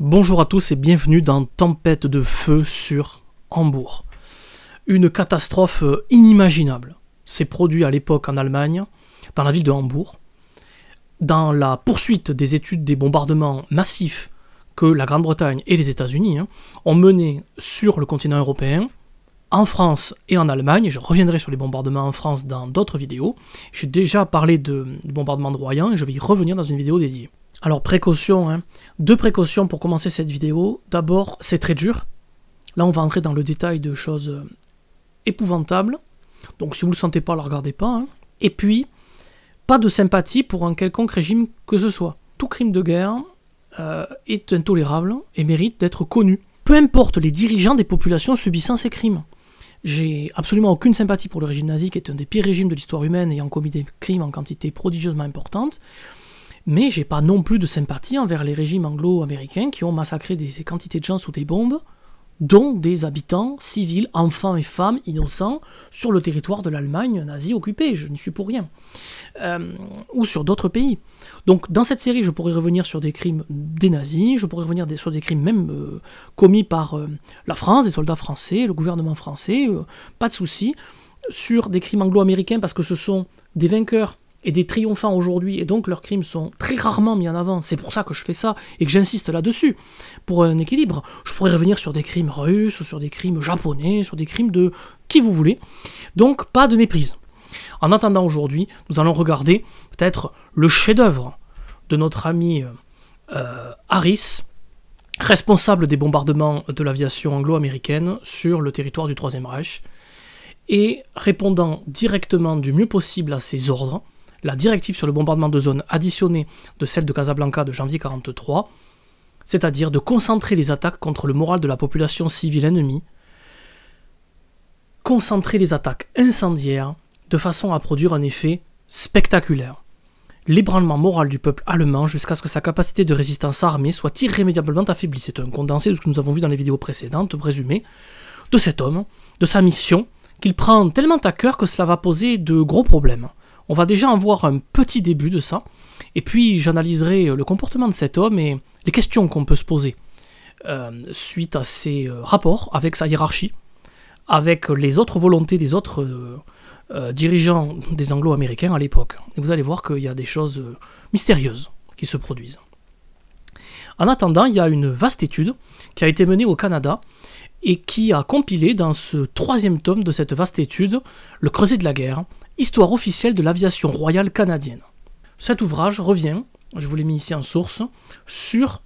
Bonjour à tous et bienvenue dans Tempête de feu sur Hambourg. Une catastrophe inimaginable s'est produite à l'époque en Allemagne, dans la ville de Hambourg, dans la poursuite des études des bombardements massifs que la Grande-Bretagne et les États-Unis hein, ont menés sur le continent européen, en France et en Allemagne. Je reviendrai sur les bombardements en France dans d'autres vidéos. J'ai déjà parlé de, bombardements bombardement de Royan et je vais y revenir dans une vidéo dédiée. Alors précaution, hein. deux précautions pour commencer cette vidéo. D'abord, c'est très dur. Là, on va entrer dans le détail de choses euh, épouvantables. Donc si vous ne le sentez pas, ne le regardez pas. Hein. Et puis, pas de sympathie pour un quelconque régime que ce soit. Tout crime de guerre euh, est intolérable et mérite d'être connu. Peu importe les dirigeants des populations subissant ces crimes. J'ai absolument aucune sympathie pour le régime nazi, qui est un des pires régimes de l'histoire humaine, ayant commis des crimes en quantité prodigieusement importante. Mais j'ai pas non plus de sympathie envers les régimes anglo-américains qui ont massacré des, quantités de gens sous des bombes, dont des habitants civils, enfants et femmes innocents, sur le territoire de l'Allemagne nazie occupée, je n'y suis pour rien, euh, ou sur d'autres pays. Donc dans cette série, je pourrais revenir sur des crimes des nazis, je pourrais revenir sur des crimes même euh, commis par euh, la France, des soldats français, le gouvernement français, pas de souci, sur des crimes anglo-américains parce que ce sont des vainqueurs et des triomphants aujourd'hui, et donc leurs crimes sont très rarement mis en avant. C'est pour ça que je fais ça et que j'insiste là-dessus, pour un équilibre. Je pourrais revenir sur des crimes russes, sur des crimes japonais, sur des crimes de qui vous voulez. Donc pas de méprise. En attendant aujourd'hui, nous allons regarder peut-être le chef-d'œuvre de notre ami euh, euh, Harris, responsable des bombardements de l'aviation anglo-américaine sur le territoire du Troisième Reich, et répondant directement du mieux possible à ses ordres, la directive sur le bombardement de zone additionnée de celle de Casablanca de janvier 43, c'est-à-dire de concentrer les attaques contre le moral de la population civile ennemie, concentrer les attaques incendiaires de façon à produire un effet spectaculaire. L'ébranlement moral du peuple allemand jusqu'à ce que sa capacité de résistance armée soit irrémédiablement affaiblie. C'est un condensé de ce que nous avons vu dans les vidéos précédentes, présumé, de cet homme, de sa mission, qu'il prend tellement à cœur que cela va poser de gros problèmes. On va déjà en voir un petit début de ça, et puis j'analyserai euh, le comportement de cet homme et les questions qu'on peut se poser euh, suite à ses euh, rapports avec sa hiérarchie, avec les autres volontés des autres dirigeants des anglo-américains à l'époque. Et vous allez voir qu'il y a des choses mystérieuses qui se produisent. En attendant, il y a une vaste étude qui a été menée au Canada et qui a compilé dans ce troisième tome de cette vaste étude le creuset de la guerre, Histoire officielle de l'aviation royale canadienne. Cet ouvrage revient, je vous l'ai mis ici en source, sur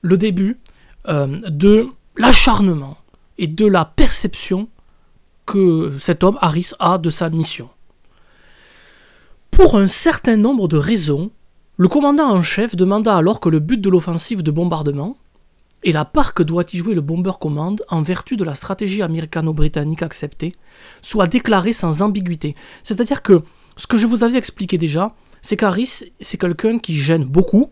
le début euh, de l'acharnement et de la perception que cet homme, Harris, a de sa mission. Pour un certain nombre de raisons, le commandant en chef demanda alors que le but de l'offensive de bombardement, et la part que doit y jouer le bomber command en vertu de la stratégie américano-britannique acceptée soit déclarée sans ambiguïté. C'est-à-dire que ce que je vous avais expliqué déjà, c'est qu'Aris, c'est quelqu'un qui gêne beaucoup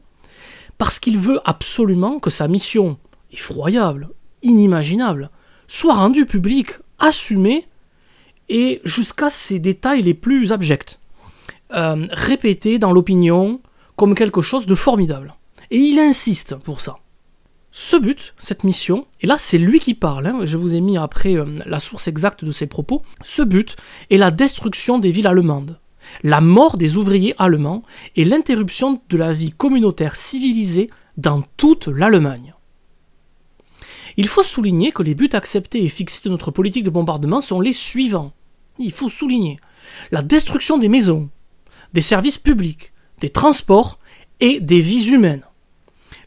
parce qu'il veut absolument que sa mission effroyable, inimaginable, soit rendue publique, assumée et jusqu'à ses détails les plus abjects, euh, répétée dans l'opinion comme quelque chose de formidable. Et il insiste pour ça ce but, cette mission, et là c'est lui qui parle, hein. je vous ai mis après euh, la source exacte de ses propos, ce but est la destruction des villes allemandes, la mort des ouvriers allemands et l'interruption de la vie communautaire civilisée dans toute l'Allemagne. Il faut souligner que les buts acceptés et fixés de notre politique de bombardement sont les suivants. Il faut souligner la destruction des maisons, des services publics, des transports et des vies humaines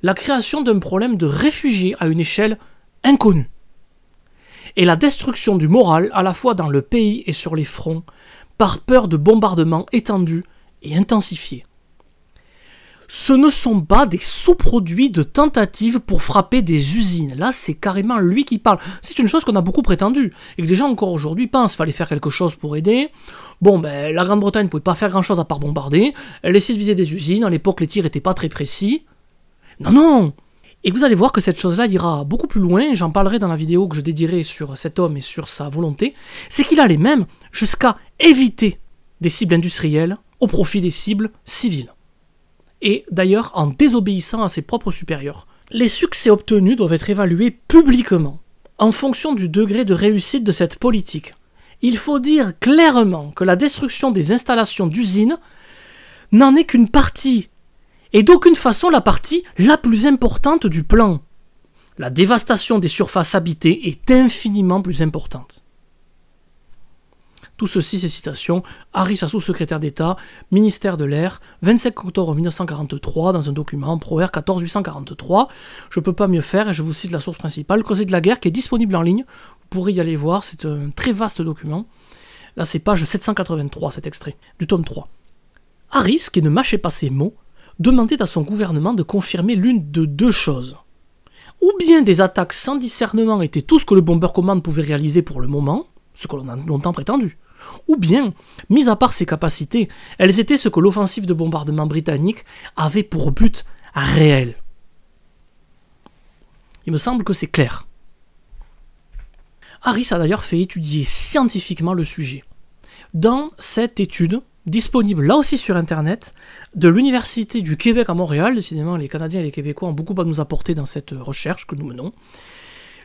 la création d'un problème de réfugiés à une échelle inconnue, et la destruction du moral à la fois dans le pays et sur les fronts, par peur de bombardements étendus et intensifiés. Ce ne sont pas des sous-produits de tentatives pour frapper des usines. Là, c'est carrément lui qui parle. C'est une chose qu'on a beaucoup prétendue et que gens encore aujourd'hui pensent. Fallait faire quelque chose pour aider. Bon, ben, la Grande-Bretagne ne pouvait pas faire grand-chose à part bombarder. Elle essayait de viser des usines. À l'époque, les tirs n'étaient pas très précis. Non, non Et vous allez voir que cette chose-là ira beaucoup plus loin, j'en parlerai dans la vidéo que je dédierai sur cet homme et sur sa volonté, c'est qu'il allait même jusqu'à éviter des cibles industrielles au profit des cibles civiles. Et d'ailleurs en désobéissant à ses propres supérieurs. Les succès obtenus doivent être évalués publiquement, en fonction du degré de réussite de cette politique. Il faut dire clairement que la destruction des installations d'usines n'en est qu'une partie et d'aucune façon la partie la plus importante du plan. La dévastation des surfaces habitées est infiniment plus importante. Tout ceci, ces citations, à sous secrétaire d'État, ministère de l'Air, 25 octobre 1943, dans un document, ProR 14843, Je ne peux pas mieux faire et je vous cite la source principale, le de la guerre, qui est disponible en ligne. Vous pourrez y aller voir, c'est un très vaste document. Là, c'est page 783, cet extrait, du tome 3. Harris, qui ne mâchait pas ses mots, demandait à son gouvernement de confirmer l'une de deux choses. Ou bien des attaques sans discernement étaient tout ce que le bomber command pouvait réaliser pour le moment, ce que l'on a longtemps prétendu, ou bien, mis à part ses capacités, elles étaient ce que l'offensive de bombardement britannique avait pour but réel. Il me semble que c'est clair. Harris a d'ailleurs fait étudier scientifiquement le sujet. Dans cette étude, disponible là aussi sur Internet, de l'Université du Québec à Montréal. Décidément, les Canadiens et les Québécois ont beaucoup à nous apporter dans cette euh, recherche que nous menons.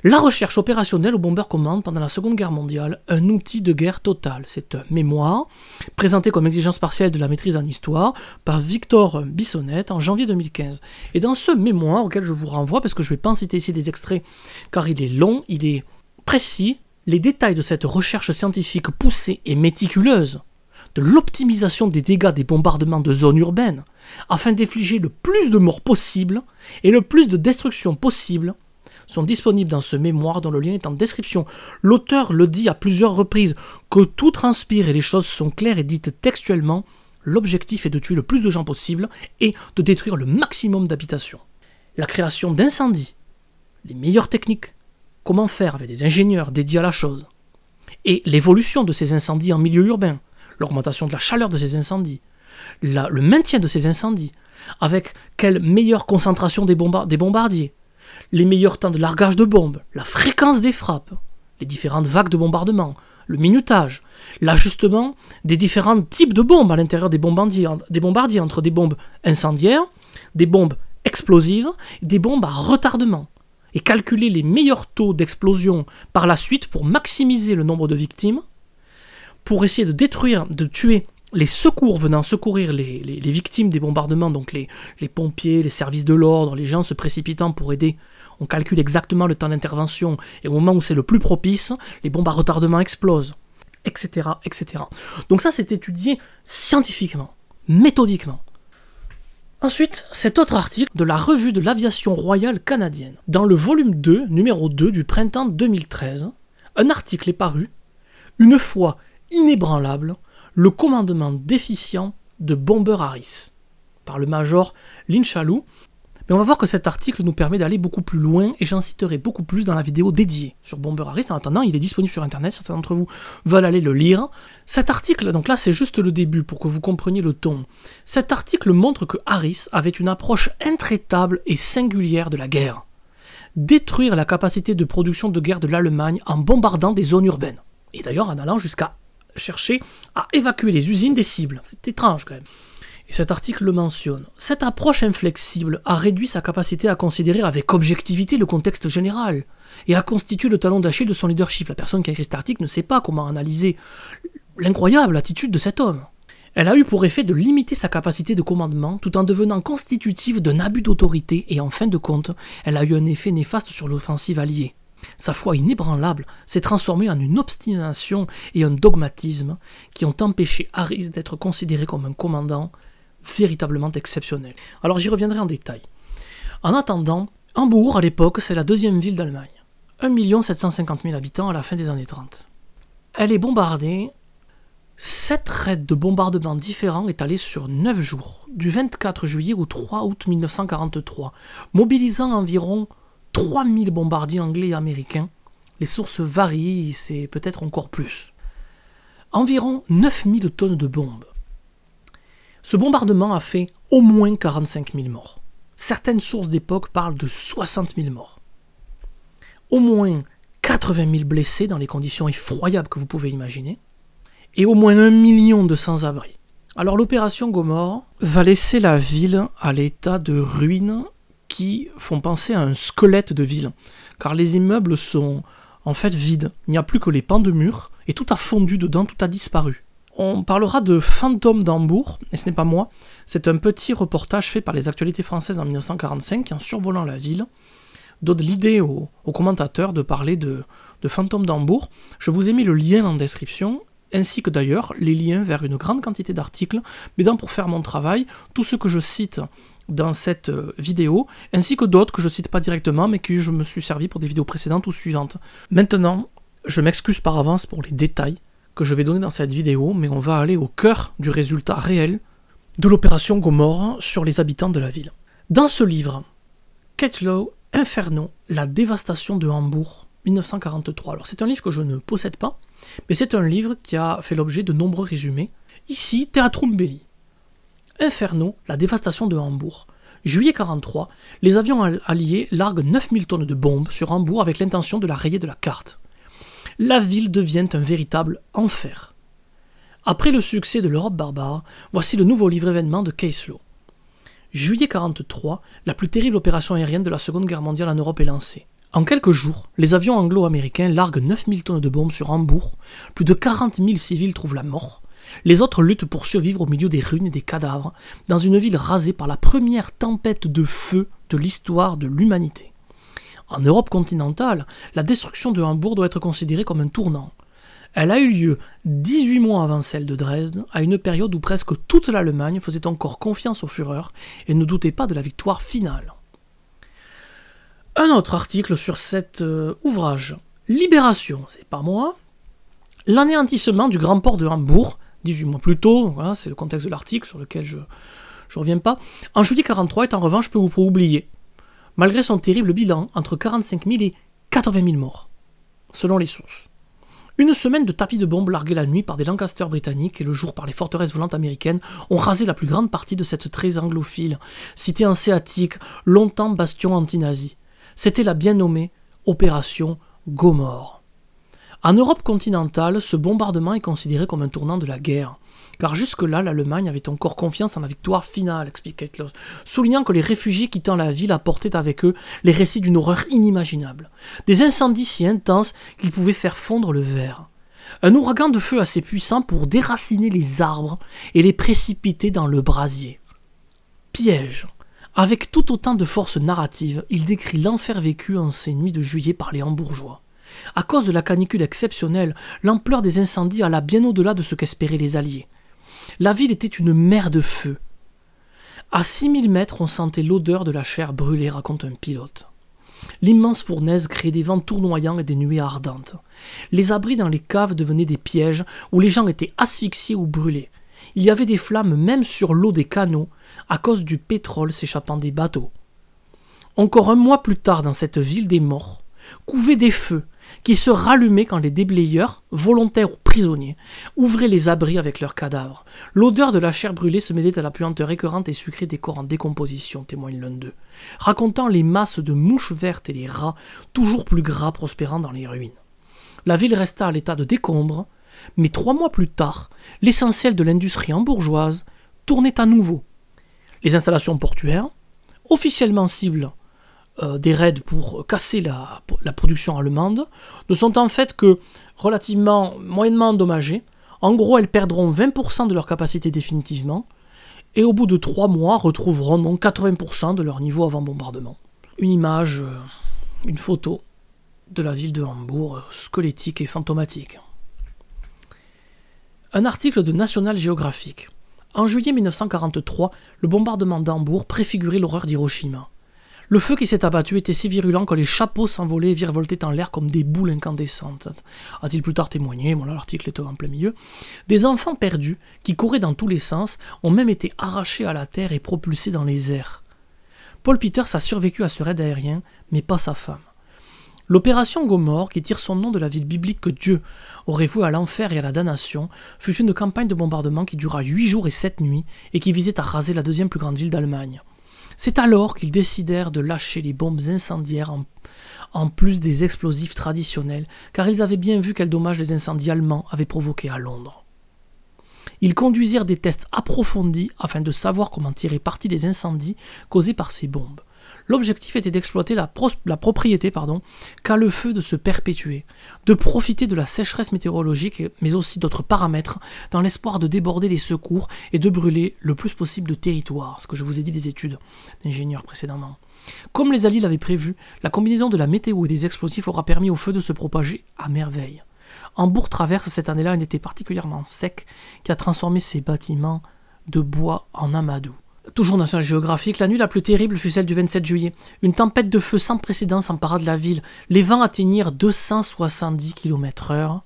La recherche opérationnelle au Bomber Command pendant la Seconde Guerre mondiale, un outil de guerre totale. C'est un mémoire présenté comme exigence partielle de la maîtrise en histoire par Victor Bissonnette en janvier 2015. Et dans ce mémoire auquel je vous renvoie, parce que je ne vais pas en citer ici des extraits, car il est long, il est précis, les détails de cette recherche scientifique poussée et méticuleuse de l'optimisation des dégâts des bombardements de zones urbaines, afin d'effliger le plus de morts possible et le plus de destruction possible, sont disponibles dans ce mémoire dont le lien est en description. L'auteur le dit à plusieurs reprises, que tout transpire et les choses sont claires et dites textuellement, l'objectif est de tuer le plus de gens possible et de détruire le maximum d'habitations. La création d'incendies, les meilleures techniques, comment faire avec des ingénieurs dédiés à la chose, et l'évolution de ces incendies en milieu urbain, l'augmentation de la chaleur de ces incendies, le maintien de ces incendies, avec quelle meilleure concentration des, bombardiers, les meilleurs temps de largage de bombes, la fréquence des frappes, les différentes vagues de bombardement, le minutage, l'ajustement des différents types de bombes à l'intérieur des bombardiers, entre des bombes incendiaires, des bombes explosives, des bombes à retardement, et calculer les meilleurs taux d'explosion par la suite pour maximiser le nombre de victimes pour essayer de détruire, de tuer les secours venant secourir les, victimes des bombardements, donc les, pompiers, les services de l'ordre, les gens se précipitant pour aider. On calcule exactement le temps d'intervention et au moment où c'est le plus propice, les bombes à retardement explosent, etc. etc. Donc ça, c'est étudié scientifiquement, méthodiquement. Ensuite, cet autre article de la Revue de l'Aviation Royale Canadienne. Dans le volume 2, numéro 2 du printemps 2013, un article est paru. Une fois inébranlable le commandement déficient de Bomber Harris par le major Linchalou. Mais on va voir que cet article nous permet d'aller beaucoup plus loin et j'en citerai beaucoup plus dans la vidéo dédiée sur Bomber Harris. En attendant, il est disponible sur internet, certains d'entre vous veulent aller le lire. Cet article, donc là c'est juste le début pour que vous compreniez le ton. Cet article montre que Harris avait une approche intraitable et singulière de la guerre. Détruire la capacité de production de guerre de l'Allemagne en bombardant des zones urbaines. Et d'ailleurs en allant jusqu'à chercher à évacuer les usines des cibles. C'est étrange quand même. Et cet article le mentionne. Cette approche inflexible a réduit sa capacité à considérer avec objectivité le contexte général et a constitué le talon d'Achille de son leadership. La personne qui a écrit cet article ne sait pas comment analyser l'incroyable attitude de cet homme. Elle a eu pour effet de limiter sa capacité de commandement tout en devenant constitutive d'un abus d'autorité et en fin de compte, elle a eu un effet néfaste sur l'offensive alliée. Sa foi inébranlable s'est transformée en une obstination et un dogmatisme qui ont empêché Harris d'être considéré comme un commandant véritablement exceptionnel. Alors j'y reviendrai en détail. En attendant, Hambourg, à l'époque, c'est la deuxième ville d'Allemagne. 1 750 000 habitants à la fin des années 30. Elle est bombardée. Sept raids de bombardements différents étalés sur neuf jours, du 24 juillet au 3 août 1943, mobilisant environ 3000 bombardiers anglais et américains. Les sources varient, c'est peut-être encore plus. Environ 9000 tonnes de bombes. Ce bombardement a fait au moins 45 000 morts. Certaines sources d'époque parlent de 60 000 morts. Au moins 80 000 blessés dans les conditions effroyables que vous pouvez imaginer. Et au moins 1 million de sans-abri. Alors l'opération Gomorre va laisser la ville à l'état de ruine qui font penser à un squelette de ville, car les immeubles sont en fait vides. Il n'y a plus que les pans de murs, et tout a fondu dedans, tout a disparu. On parlera de Fantôme d'Hambourg, et ce n'est pas moi, c'est un petit reportage fait par les actualités françaises en 1945 en survolant la ville donne l'idée aux, commentateurs de parler de, de Fantôme d'Hambourg. Je vous ai mis le lien en description ainsi que d'ailleurs les liens vers une grande quantité d'articles m'aidant pour faire mon travail, tout ce que je cite dans cette euh, vidéo, ainsi que d'autres que je cite pas directement mais que je me suis servi pour des vidéos précédentes ou suivantes. Maintenant, je m'excuse par avance pour les détails que je vais donner dans cette vidéo, mais on va aller au cœur du résultat réel de l'opération Gomorrah sur les habitants de la ville. Dans ce livre, Ketlow, Inferno, la dévastation de Hambourg, 1943. Alors c'est un livre que je ne possède pas, mais c'est un livre qui a fait l'objet de nombreux résumés. Ici, Théâtre Belli. Inferno, la dévastation de Hambourg. Juillet 43, les avions alliés larguent 9000 tonnes de bombes sur Hambourg avec l'intention de la rayer de la carte. La ville devient un véritable enfer. Après le succès de l'Europe barbare, voici le nouveau livre événement de Keislaw. Juillet 43, la plus terrible opération aérienne de la Seconde Guerre mondiale en Europe est lancée. En quelques jours, les avions anglo-américains larguent 9000 tonnes de bombes sur Hambourg, plus de 40 000 civils trouvent la mort, les autres luttent pour survivre au milieu des ruines et des cadavres, dans une ville rasée par la première tempête de feu de l'histoire de l'humanité. En Europe continentale, la destruction de Hambourg doit être considérée comme un tournant. Elle a eu lieu 18 mois avant celle de Dresde, à une période où presque toute l'Allemagne faisait encore confiance aux Führer et ne doutait pas de la victoire finale un autre article sur cet euh, ouvrage. Libération, c'est pas moi. L'anéantissement du grand port de Hambourg, 18 mois plus tôt, voilà, c'est le contexte de l'article sur lequel je ne reviens pas. En juillet 43 est en revanche peu ou prou oublier. malgré son terrible bilan, entre 45 000 et 80 000 morts, selon les sources. Une semaine de tapis de bombes largués la nuit par des Lancasters britanniques et le jour par les forteresses volantes américaines ont rasé la plus grande partie de cette très anglophile, cité hanséatique, longtemps bastion anti-nazi. C'était la bien nommée opération Gomorre. En Europe continentale, ce bombardement est considéré comme un tournant de la guerre, car jusque-là, l'Allemagne avait encore confiance en la victoire finale, explique Klaus, soulignant que les réfugiés quittant la ville apportaient avec eux les récits d'une horreur inimaginable, des incendies si intenses qu'ils pouvaient faire fondre le verre. Un ouragan de feu assez puissant pour déraciner les arbres et les précipiter dans le brasier. Piège. Avec tout autant de force narrative, il décrit l'enfer vécu en ces nuits de juillet par les Hambourgeois. À cause de la canicule exceptionnelle, l'ampleur des incendies alla bien au-delà de ce qu'espéraient les Alliés. La ville était une mer de feu. À 6000 mètres, on sentait l'odeur de la chair brûlée, raconte un pilote. L'immense fournaise créait des vents tournoyants et des nuées ardentes. Les abris dans les caves devenaient des pièges où les gens étaient asphyxiés ou brûlés. Il y avait des flammes même sur l'eau des canaux à cause du pétrole s'échappant des bateaux. Encore un mois plus tard dans cette ville des morts, couvaient des feux qui se rallumaient quand les déblayeurs, volontaires ou prisonniers, ouvraient les abris avec leurs cadavres. L'odeur de la chair brûlée se mêlait à la puanteur écœurante et sucrée des corps en décomposition, témoigne l'un d'eux, racontant les masses de mouches vertes et les rats toujours plus gras prospérant dans les ruines. La ville resta à l'état de décombre, mais trois mois plus tard, l'essentiel de l'industrie hambourgeoise tournait à nouveau, les installations portuaires, officiellement cibles euh, des raids pour casser la, production allemande, ne sont en fait que relativement moyennement endommagées. En gros, elles perdront 20% de leur capacité définitivement, et au bout de 3 mois retrouveront donc 80% de leur niveau avant bombardement. Une image, euh, une photo de la ville de Hambourg, euh, squelettique et fantomatique. Un article de National Geographic. En juillet 1943, le bombardement d'Hambourg préfigurait l'horreur d'Hiroshima. Le feu qui s'est abattu était si virulent que les chapeaux s'envolaient et virevoltaient en l'air comme des boules incandescentes. A-t-il plus tard témoigné, voilà l'article est en plein milieu, des enfants perdus, qui couraient dans tous les sens, ont même été arrachés à la terre et propulsés dans les airs. Paul Peters a survécu à ce raid aérien, mais pas sa femme. L'opération Gomorre, qui tire son nom de la ville biblique que Dieu aurait vouée à l'enfer et à la damnation, fut une campagne de bombardement qui dura huit jours et sept nuits et qui visait à raser la deuxième plus grande ville d'Allemagne. C'est alors qu'ils décidèrent de lâcher les bombes incendiaires en, en, plus des explosifs traditionnels, car ils avaient bien vu quel dommage les incendies allemands avaient provoqué à Londres. Ils conduisirent des tests approfondis afin de savoir comment tirer parti des incendies causés par ces bombes. L'objectif était d'exploiter la, propriété pardon, qu'a le feu de se perpétuer, de profiter de la sécheresse météorologique, mais aussi d'autres paramètres, dans l'espoir de déborder les secours et de brûler le plus possible de territoire, ce que je vous ai dit des études d'ingénieurs précédemment. Comme les Alliés l'avaient prévu, la combinaison de la météo et des explosifs aura permis au feu de se propager à merveille. En bourg traverse cette année-là un été particulièrement sec qui a transformé ces bâtiments de bois en amadou. Toujours dans National Géographique, la nuit la plus terrible fut celle du 27 juillet. Une tempête de feu sans précédent s'empara de la ville. Les vents atteignirent 270 km/h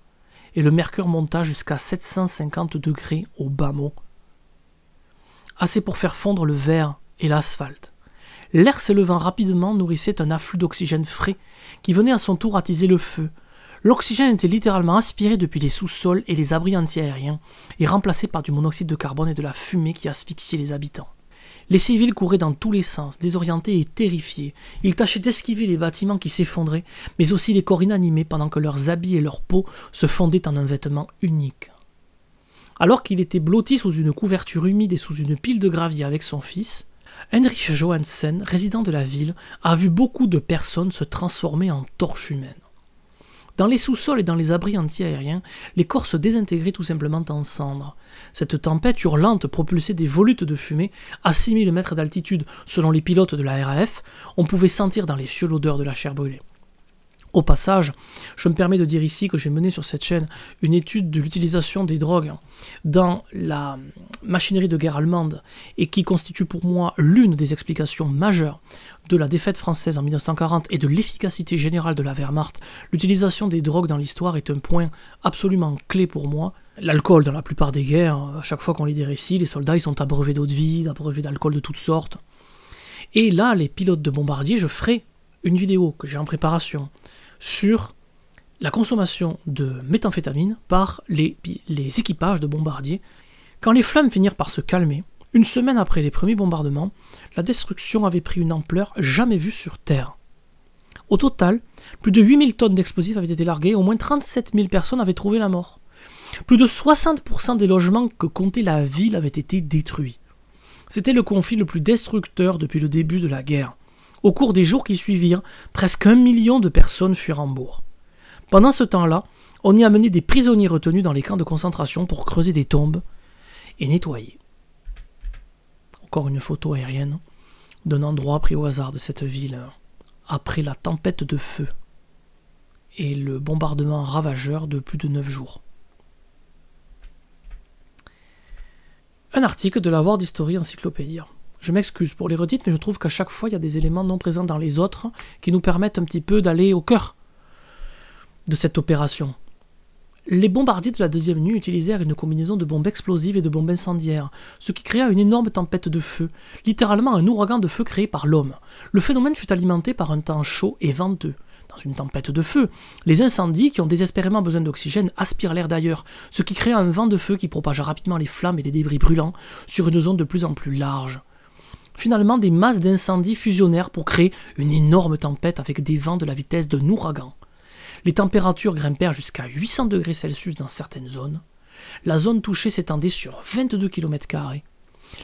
et le mercure monta jusqu'à 750 degrés au bas mot. Assez pour faire fondre le verre et l'asphalte. L'air s'élevant rapidement nourrissait un afflux d'oxygène frais qui venait à son tour attiser le feu. L'oxygène était littéralement aspiré depuis les sous-sols et les abris antiaériens et remplacé par du monoxyde de carbone et de la fumée qui asphyxiait les habitants. Les civils couraient dans tous les sens, désorientés et terrifiés. Ils tâchaient d'esquiver les bâtiments qui s'effondraient, mais aussi les corps inanimés pendant que leurs habits et leurs peaux se fondaient en un vêtement unique. Alors qu'il était blotti sous une couverture humide et sous une pile de gravier avec son fils, Heinrich Johansen, résident de la ville, a vu beaucoup de personnes se transformer en torches humaines. Dans les sous-sols et dans les abris antiaériens, les corps se désintégraient tout simplement en cendres. Cette tempête hurlante propulsait des volutes de fumée à 6000 mètres d'altitude. Selon les pilotes de la RAF, on pouvait sentir dans les cieux l'odeur de la chair brûlée. Au passage, je me permets de dire ici que j'ai mené sur cette chaîne une étude de l'utilisation des drogues dans la machinerie de guerre allemande et qui constitue pour moi l'une des explications majeures de la défaite française en 1940 et de l'efficacité générale de la Wehrmacht. L'utilisation des drogues dans l'histoire est un point absolument clé pour moi. L'alcool dans la plupart des guerres, à chaque fois qu'on lit des récits, les soldats ils sont abreuvés d'eau de vie, abreuvés d'alcool de toutes sortes. Et là, les pilotes de bombardiers, je ferai une vidéo que j'ai en préparation sur la consommation de méthamphétamine par les, équipages de bombardiers. Quand les flammes finirent par se calmer, une semaine après les premiers bombardements, la destruction avait pris une ampleur jamais vue sur Terre. Au total, plus de 8000 tonnes d'explosifs avaient été larguées au moins 37 000 personnes avaient trouvé la mort. Plus de 60% des logements que comptait la ville avaient été détruits. C'était le conflit le plus destructeur depuis le début de la guerre. Au cours des jours qui suivirent, presque un million de personnes furent en bourg. Pendant ce temps-là, on y amenait des prisonniers retenus dans les camps de concentration pour creuser des tombes et nettoyer. Encore une photo aérienne d'un endroit pris au hasard de cette ville après la tempête de feu et le bombardement ravageur de plus de neuf jours. Un article de la World History Encyclopedia. Je m'excuse pour les redites, mais je trouve qu'à chaque fois, il y a des éléments non présents dans les autres qui nous permettent un petit peu d'aller au cœur de cette opération. Les bombardiers de la deuxième nuit utilisèrent une combinaison de bombes explosives et de bombes incendiaires, ce qui créa une énorme tempête de feu, littéralement un ouragan de feu créé par l'homme. Le phénomène fut alimenté par un temps chaud et venteux. Dans une tempête de feu, les incendies, qui ont désespérément besoin d'oxygène, aspirent l'air d'ailleurs, ce qui créa un vent de feu qui propagea rapidement les flammes et les débris brûlants sur une zone de plus en plus large finalement des masses d'incendies fusionnèrent pour créer une énorme tempête avec des vents de la vitesse d'un ouragan. Les températures grimpèrent jusqu'à 800 degrés Celsius dans certaines zones. La zone touchée s'étendait sur 22 km.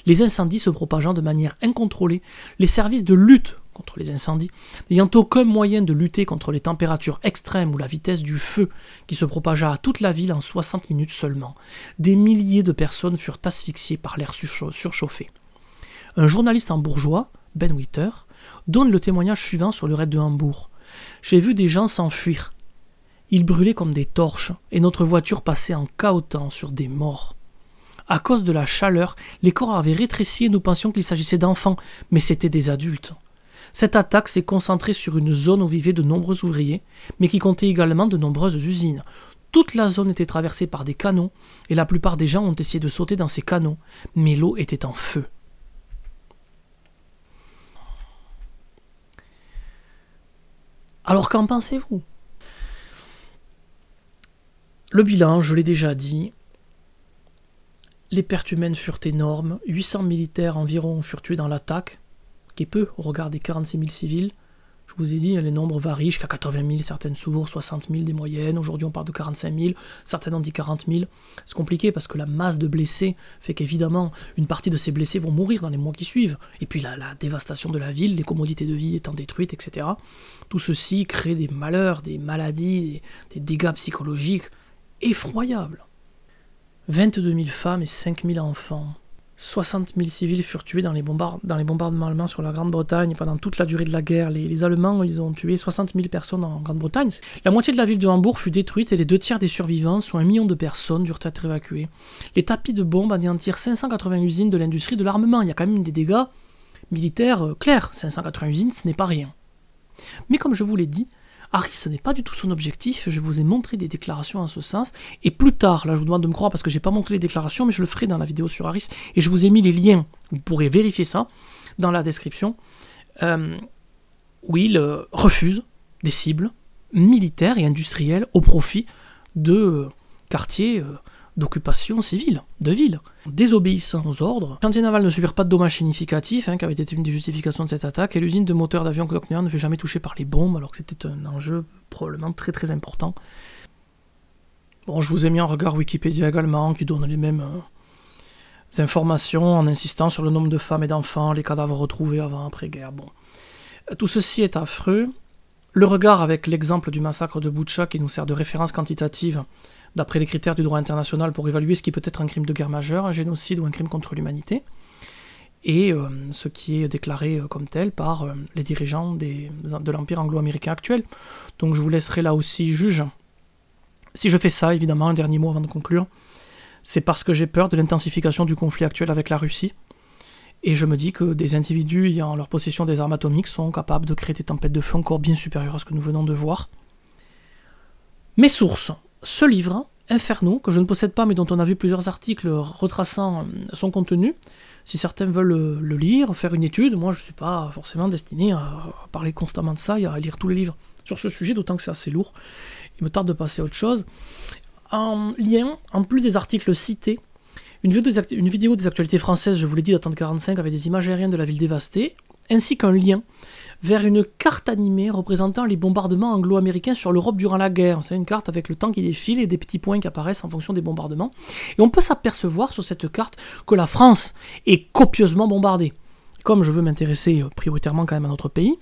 Les incendies se propageant de manière incontrôlée, les services de lutte contre les incendies, n'ayant aucun moyen de lutter contre les températures extrêmes ou la vitesse du feu qui se propagea à toute la ville en 60 minutes seulement, des milliers de personnes furent asphyxiées par l'air surchauffé. Un journaliste hambourgeois, Ben Witter, donne le témoignage suivant sur le raid de Hambourg. J'ai vu des gens s'enfuir. Ils brûlaient comme des torches, et notre voiture passait en cahotant sur des morts. À cause de la chaleur, les corps avaient rétréci et nous pensions qu'il s'agissait d'enfants, mais c'était des adultes. Cette attaque s'est concentrée sur une zone où vivaient de nombreux ouvriers, mais qui comptait également de nombreuses usines. Toute la zone était traversée par des canons, et la plupart des gens ont essayé de sauter dans ces canons, mais l'eau était en feu. Alors qu'en pensez-vous Le bilan, je l'ai déjà dit, les pertes humaines furent énormes, 800 militaires environ furent tués dans l'attaque, qui est peu au regard des 46 000 civils, je vous ai dit, hein, les nombres varient jusqu'à 80 000, certaines sources, 60 000 des moyennes. Aujourd'hui, on parle de 45 000, certaines ont dit 40 000. C'est compliqué parce que la masse de blessés fait qu'évidemment, une partie de ces blessés vont mourir dans les mois qui suivent. Et puis la, dévastation de la ville, les commodités de vie étant détruites, etc. Tout ceci crée des malheurs, des maladies, des dégâts psychologiques effroyables. 22 000 femmes et 5 000 enfants. 60 000 civils furent tués dans les, bombardements allemands sur la Grande-Bretagne pendant toute la durée de la guerre. Les, Allemands, ils ont tué 60 000 personnes en Grande-Bretagne. La moitié de la ville de Hambourg fut détruite et les deux tiers des survivants, soit un million de personnes, durent être évacués. Les tapis de bombes anéantirent 580 usines de l'industrie de l'armement. Il y a quand même des dégâts militaires euh, clairs. 580 usines, ce n'est pas rien. Mais comme je vous l'ai dit, Harris, ah, ce n'est pas du tout son objectif. Je vous ai montré des déclarations en ce sens. Et plus tard, là, je vous demande de me croire parce que j'ai pas montré les déclarations, mais je le ferai dans la vidéo sur Harris. Et je vous ai mis les liens. Vous pourrez vérifier ça dans la description. où euh, il euh, refuse des cibles militaires et industrielles au profit de euh, quartiers d'occupation civile, de ville. Désobéissant aux ordres, le chantier naval ne subit pas de dommages significatifs, hein, qui avait été une des justifications de cette attaque, et l'usine de moteurs d'avion Glockner ne fut jamais touchée par les bombes, alors que c'était un enjeu probablement très très important. Bon, je vous ai mis en regard Wikipédia également, qui donne les mêmes euh, informations, en insistant sur le nombre de femmes et d'enfants, les cadavres retrouvés avant, après-guerre, bon. Tout ceci est affreux, le regard avec l'exemple du massacre de Boucha qui nous sert de référence quantitative d'après les critères du droit international pour évaluer ce qui peut être un crime de guerre majeur, un génocide ou un crime contre l'humanité, et euh, ce qui est déclaré euh, comme tel par euh, les dirigeants de l'Empire anglo-américain actuel. Donc je vous laisserai là aussi juge. Si je fais ça, évidemment, un dernier mot avant de conclure, c'est parce que j'ai peur de l'intensification du conflit actuel avec la Russie, et je me dis que des individus ayant leur possession des armes atomiques sont capables de créer des tempêtes de feu encore bien supérieures à ce que nous venons de voir. Mes sources. Ce livre, Inferno, que je ne possède pas mais dont on a vu plusieurs articles retraçant euh, son contenu, si certains veulent euh, le lire, faire une étude, moi je ne suis pas forcément destiné à parler constamment de ça et à lire tous les livres sur ce sujet, d'autant que c'est assez lourd. Il me tarde de passer à autre chose. En lien, en plus des articles cités, une vidéo, des actualités françaises, je vous l'ai dit, datant 45 avec des images aériennes de la ville dévastée, ainsi qu'un lien vers une carte animée représentant les bombardements anglo-américains sur l'Europe durant la guerre. C'est une carte avec le temps qui défile et des petits points qui apparaissent en fonction des bombardements. Et on peut s'apercevoir sur cette carte que la France est copieusement bombardée. Comme je veux m'intéresser euh, prioritairement quand même à notre pays,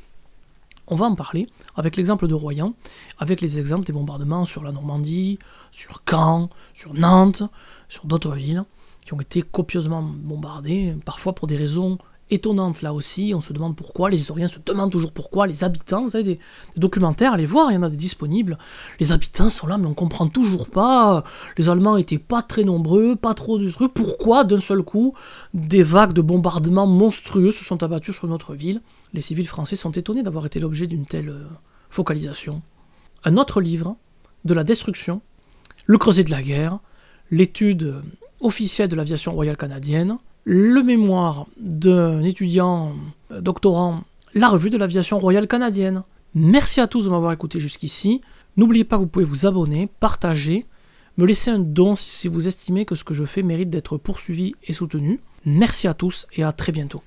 on va en parler avec l'exemple de Royan, avec les exemples des bombardements sur la Normandie, sur Caen, sur Nantes, sur d'autres villes qui ont été copieusement bombardés, parfois pour des raisons étonnantes. Là aussi, on se demande pourquoi, les historiens se demandent toujours pourquoi, les habitants, vous avez des, documentaires, allez voir, il y en a des disponibles. Les habitants sont là, mais on comprend toujours pas. Les Allemands étaient pas très nombreux, pas trop de trucs. Pourquoi, d'un seul coup, des vagues de bombardements monstrueux se sont abattues sur notre ville Les civils français sont étonnés d'avoir été l'objet d'une telle euh, focalisation. Un autre livre, de la destruction, le creuset de la guerre, l'étude euh, officiel de l'aviation royale canadienne, le mémoire d'un étudiant euh, doctorant, la revue de l'aviation royale canadienne. Merci à tous de m'avoir écouté jusqu'ici. N'oubliez pas que vous pouvez vous abonner, partager, me laisser un don si vous estimez que ce que je fais mérite d'être poursuivi et soutenu. Merci à tous et à très bientôt.